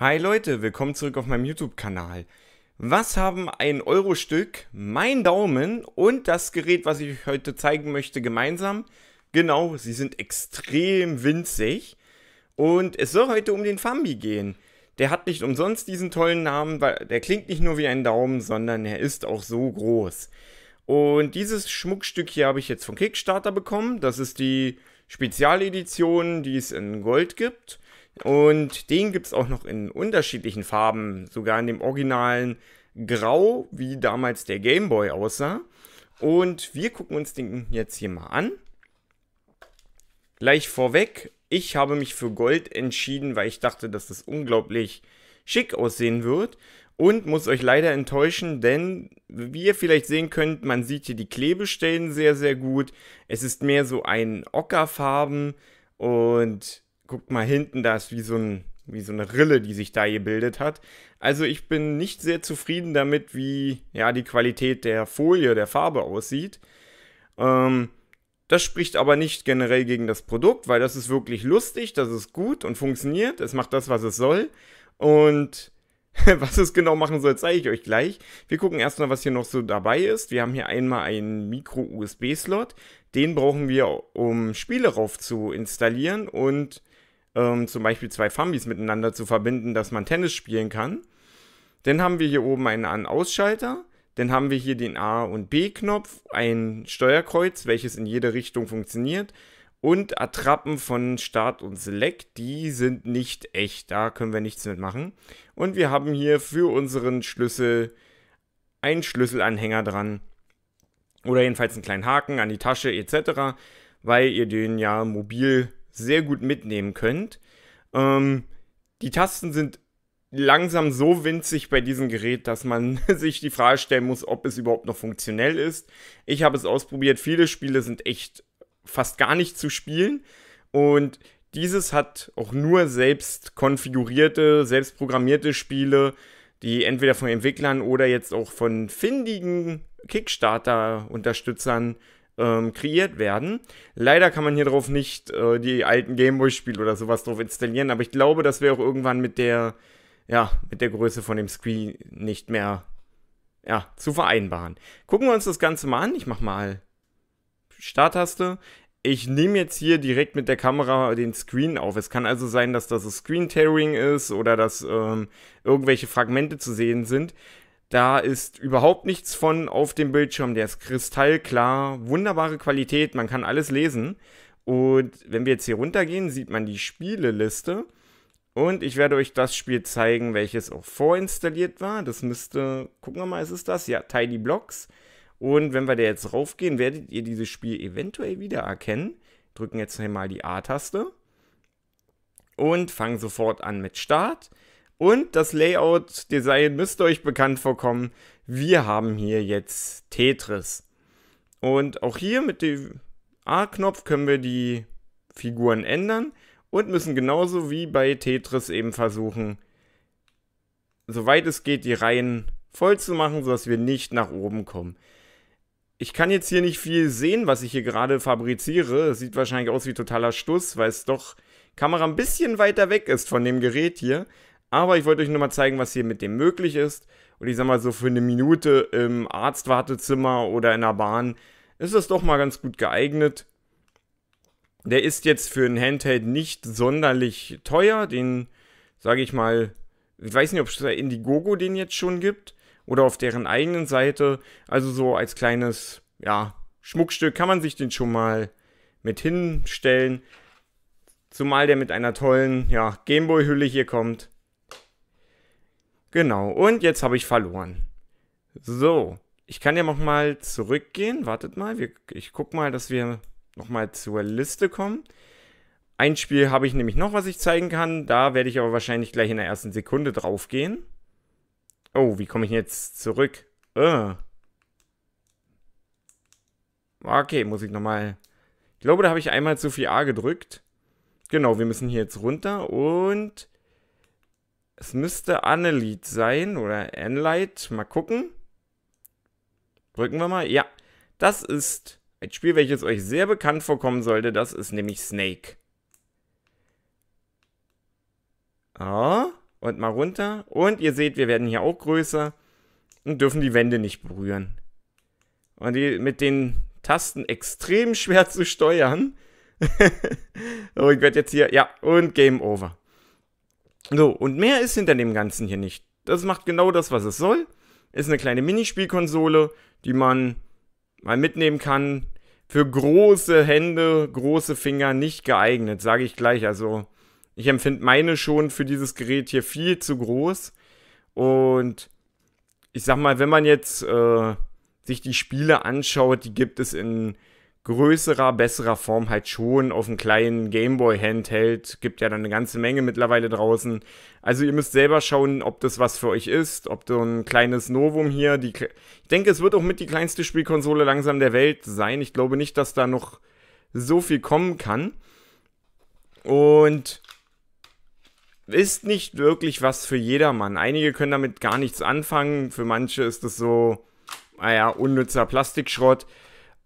Hi Leute, willkommen zurück auf meinem YouTube-Kanal. Was haben ein Euro-Stück, mein Daumen und das Gerät, was ich euch heute zeigen möchte, gemeinsam? Genau, sie sind extrem winzig und es soll heute um den Fambi gehen. Der hat nicht umsonst diesen tollen Namen, weil der klingt nicht nur wie ein Daumen, sondern er ist auch so groß. Und dieses Schmuckstück hier habe ich jetzt von Kickstarter bekommen. Das ist die Spezialedition, die es in Gold gibt. Und den gibt es auch noch in unterschiedlichen Farben, sogar in dem originalen Grau, wie damals der Game Boy aussah. Und wir gucken uns den jetzt hier mal an. Gleich vorweg, ich habe mich für Gold entschieden, weil ich dachte, dass das unglaublich schick aussehen wird. Und muss euch leider enttäuschen, denn wie ihr vielleicht sehen könnt, man sieht hier die Klebestellen sehr, sehr gut. Es ist mehr so ein Ockerfarben und guckt mal hinten, da ist wie so, ein, wie so eine Rille, die sich da gebildet hat. Also ich bin nicht sehr zufrieden damit, wie ja, die Qualität der Folie, der Farbe aussieht. Ähm, das spricht aber nicht generell gegen das Produkt, weil das ist wirklich lustig, das ist gut und funktioniert, es macht das, was es soll. Und was es genau machen soll, zeige ich euch gleich. Wir gucken erstmal, was hier noch so dabei ist. Wir haben hier einmal einen Micro-USB-Slot. Den brauchen wir, um Spiele rauf zu installieren und ähm, zum Beispiel zwei Fambis miteinander zu verbinden, dass man Tennis spielen kann. Dann haben wir hier oben einen An-Ausschalter. Dann haben wir hier den A- und B-Knopf, ein Steuerkreuz, welches in jede Richtung funktioniert. Und Attrappen von Start und Select, die sind nicht echt, da können wir nichts mitmachen. Und wir haben hier für unseren Schlüssel einen Schlüsselanhänger dran. Oder jedenfalls einen kleinen Haken an die Tasche etc., weil ihr den ja mobil sehr gut mitnehmen könnt. Ähm, die Tasten sind langsam so winzig bei diesem Gerät, dass man sich die Frage stellen muss, ob es überhaupt noch funktionell ist. Ich habe es ausprobiert, viele Spiele sind echt fast gar nicht zu spielen und dieses hat auch nur selbst konfigurierte, selbst programmierte Spiele, die entweder von Entwicklern oder jetzt auch von findigen Kickstarter-Unterstützern ähm, kreiert werden. Leider kann man hier drauf nicht äh, die alten Gameboy-Spiele oder sowas drauf installieren, aber ich glaube, das wäre auch irgendwann mit der, ja, mit der Größe von dem Screen nicht mehr ja, zu vereinbaren. Gucken wir uns das Ganze mal an. Ich mache mal Starttaste. Ich nehme jetzt hier direkt mit der Kamera den Screen auf. Es kann also sein, dass das Screen Tearing ist oder dass ähm, irgendwelche Fragmente zu sehen sind. Da ist überhaupt nichts von auf dem Bildschirm, der ist kristallklar, wunderbare Qualität, man kann alles lesen. Und wenn wir jetzt hier runtergehen, sieht man die Spieleliste. Und ich werde euch das Spiel zeigen, welches auch vorinstalliert war. Das müsste, gucken wir mal, ist es das? Ja, Tidy Blocks. Und wenn wir da jetzt raufgehen, werdet ihr dieses Spiel eventuell wiedererkennen. Drücken jetzt mal die A-Taste. Und fangen sofort an mit Start. Und das Layout-Design müsste euch bekannt vorkommen. Wir haben hier jetzt Tetris. Und auch hier mit dem A-Knopf können wir die Figuren ändern und müssen genauso wie bei Tetris eben versuchen, soweit es geht, die Reihen voll zu machen, sodass wir nicht nach oben kommen. Ich kann jetzt hier nicht viel sehen, was ich hier gerade fabriziere. Es sieht wahrscheinlich aus wie totaler Stuss, weil es doch Kamera ein bisschen weiter weg ist von dem Gerät hier. Aber ich wollte euch nur mal zeigen, was hier mit dem möglich ist. Und ich sag mal so, für eine Minute im Arztwartezimmer oder in der Bahn ist es doch mal ganz gut geeignet. Der ist jetzt für ein Handheld nicht sonderlich teuer. Den, sage ich mal, ich weiß nicht, ob es da Indiegogo den jetzt schon gibt oder auf deren eigenen Seite. Also so als kleines, ja, Schmuckstück kann man sich den schon mal mit hinstellen. Zumal der mit einer tollen, ja, Gameboy-Hülle hier kommt. Genau, und jetzt habe ich verloren. So, ich kann ja nochmal zurückgehen. Wartet mal, wir, ich gucke mal, dass wir nochmal zur Liste kommen. Ein Spiel habe ich nämlich noch, was ich zeigen kann. Da werde ich aber wahrscheinlich gleich in der ersten Sekunde drauf gehen. Oh, wie komme ich jetzt zurück? Äh. Okay, muss ich nochmal... Ich glaube, da habe ich einmal zu viel A gedrückt. Genau, wir müssen hier jetzt runter und es müsste Annelied sein oder Anlight. Mal gucken. Drücken wir mal. Ja, das ist ein Spiel, welches euch sehr bekannt vorkommen sollte. Das ist nämlich Snake. oh, und mal runter. Und ihr seht, wir werden hier auch größer und dürfen die Wände nicht berühren. Und die mit den Tasten extrem schwer zu steuern. oh, ich werde jetzt hier, ja, und Game Over. So, und mehr ist hinter dem Ganzen hier nicht. Das macht genau das, was es soll. Ist eine kleine Minispielkonsole, die man mal mitnehmen kann. Für große Hände, große Finger nicht geeignet, sage ich gleich. Also, ich empfinde meine schon für dieses Gerät hier viel zu groß. Und ich sag mal, wenn man jetzt äh, sich die Spiele anschaut, die gibt es in größerer, besserer Form halt schon auf einem kleinen Gameboy-Handheld. Gibt ja dann eine ganze Menge mittlerweile draußen. Also ihr müsst selber schauen, ob das was für euch ist, ob so ein kleines Novum hier. Die, ich denke, es wird auch mit die kleinste Spielkonsole langsam der Welt sein. Ich glaube nicht, dass da noch so viel kommen kann. Und ist nicht wirklich was für jedermann. Einige können damit gar nichts anfangen. Für manche ist es so, naja, ah unnützer Plastikschrott.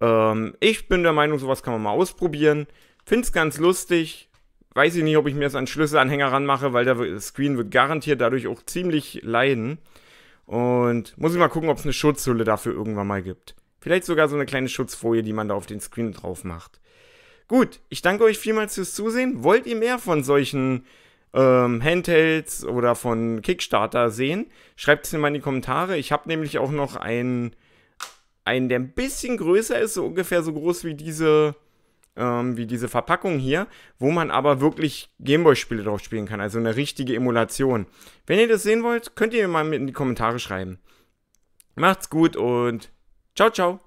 Ähm, ich bin der Meinung, sowas kann man mal ausprobieren. Finde es ganz lustig. Weiß ich nicht, ob ich mir das an Schlüsselanhänger ranmache, weil der Screen wird garantiert dadurch auch ziemlich leiden. Und muss ich mal gucken, ob es eine Schutzhülle dafür irgendwann mal gibt. Vielleicht sogar so eine kleine Schutzfolie, die man da auf den Screen drauf macht. Gut, ich danke euch vielmals fürs Zusehen. Wollt ihr mehr von solchen ähm, Handhelds oder von Kickstarter sehen? Schreibt es mir mal in die Kommentare. Ich habe nämlich auch noch einen einen, der ein bisschen größer ist, so ungefähr so groß wie diese, ähm, wie diese Verpackung hier, wo man aber wirklich Gameboy-Spiele drauf spielen kann, also eine richtige Emulation. Wenn ihr das sehen wollt, könnt ihr mir mal mit in die Kommentare schreiben. Macht's gut und ciao, ciao.